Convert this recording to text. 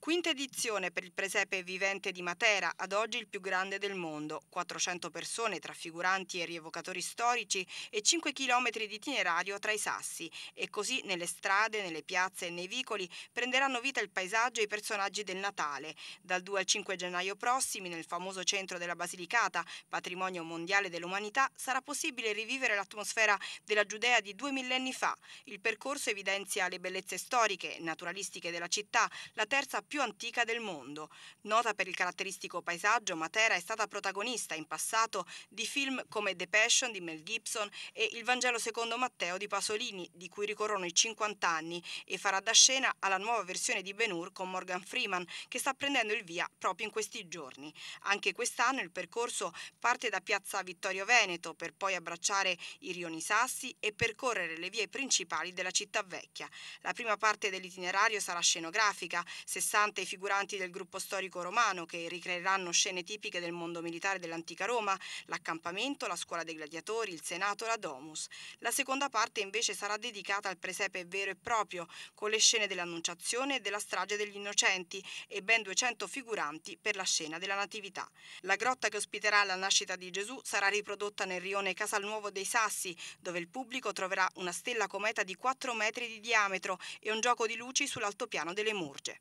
Quinta edizione per il presepe vivente di Matera, ad oggi il più grande del mondo. 400 persone tra figuranti e rievocatori storici e 5 chilometri di itinerario tra i sassi. E così nelle strade, nelle piazze e nei vicoli prenderanno vita il paesaggio e i personaggi del Natale. Dal 2 al 5 gennaio prossimi, nel famoso centro della Basilicata, patrimonio mondiale dell'umanità, sarà possibile rivivere l'atmosfera della Giudea di due millenni fa. Il percorso evidenzia le bellezze storiche, naturalistiche della città, la terza più antica del mondo. Nota per il caratteristico paesaggio, Matera è stata protagonista in passato di film come The Passion di Mel Gibson e Il Vangelo secondo Matteo di Pasolini, di cui ricorrono i 50 anni, e farà da scena alla nuova versione di Ben Hur con Morgan Freeman, che sta prendendo il via proprio in questi giorni. Anche quest'anno il percorso parte da piazza Vittorio Veneto per poi abbracciare i rioni Sassi e percorrere le vie principali della città vecchia. La prima parte dell'itinerario sarà scenografica, 60 60 i figuranti del gruppo storico romano che ricreeranno scene tipiche del mondo militare dell'antica Roma, l'accampamento, la scuola dei gladiatori, il senato, la domus. La seconda parte invece sarà dedicata al presepe vero e proprio, con le scene dell'annunciazione e della strage degli innocenti e ben 200 figuranti per la scena della natività. La grotta che ospiterà la nascita di Gesù sarà riprodotta nel rione Casalnuovo dei Sassi, dove il pubblico troverà una stella cometa di 4 metri di diametro e un gioco di luci sull'altopiano delle Murge.